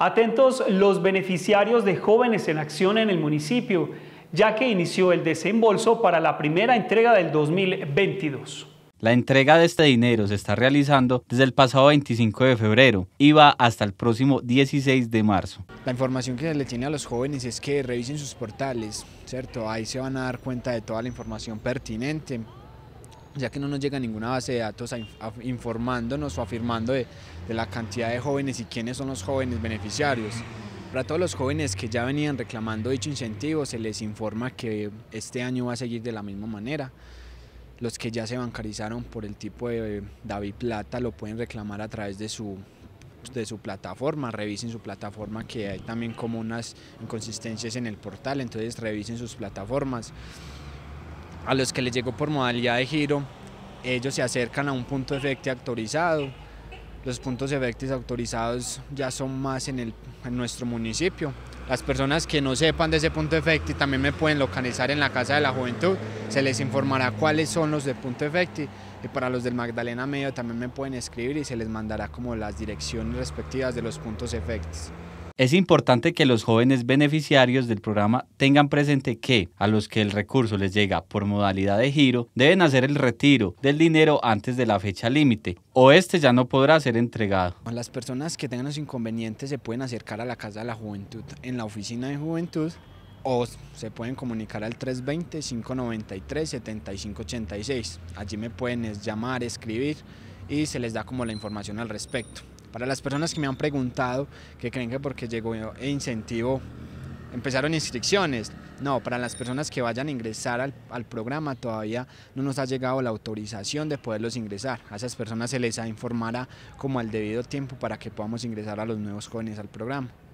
Atentos los beneficiarios de Jóvenes en Acción en el municipio, ya que inició el desembolso para la primera entrega del 2022. La entrega de este dinero se está realizando desde el pasado 25 de febrero y va hasta el próximo 16 de marzo. La información que se le tiene a los jóvenes es que revisen sus portales, ¿cierto? Ahí se van a dar cuenta de toda la información pertinente ya que no nos llega ninguna base de datos informándonos o afirmando de, la cantidad de jóvenes y quiénes son los jóvenes beneficiarios. Para todos los jóvenes que ya venían reclamando dicho incentivo, se les informa que este año va a seguir de la misma manera. Los que ya se bancarizaron por el tipo de David Plata lo pueden reclamar a través de su, de su plataforma. Revisen su plataforma, que hay también como unas inconsistencias en el portal, entonces revisen sus plataformas a los que les llegó por modalidad de giro, ellos se acercan a un punto efecto autorizado. Los puntos efectos autorizados ya son más en, el, nuestro municipio. Las personas que no sepan de ese punto efecto también me pueden localizar en la Casa de la Juventud. Se les informará cuáles son los de punto efecto Y para los del Magdalena Medio también me pueden escribir y se les mandará como las direcciones respectivas de los puntos efecto. Es importante que los jóvenes beneficiarios del programa tengan presente que a los que el recurso les llega por modalidad de giro deben hacer el retiro del dinero antes de la fecha límite o este ya no podrá ser entregado. Las personas que tengan los inconvenientes se pueden acercar a la Casa de la Juventud en la oficina de Juventud o se pueden comunicar al 320-593-7586. Allí me pueden llamar, escribir y se les da como la información al respecto. Para las personas que me han preguntado, que creen que porque llegó e incentivo empezaron inscripciones. No, para las personas que vayan a ingresar al, al, programa todavía no nos ha llegado la autorización de poderlos ingresar. A esas personas se les informará como al debido tiempo para que podamos ingresar a los nuevos jóvenes al programa.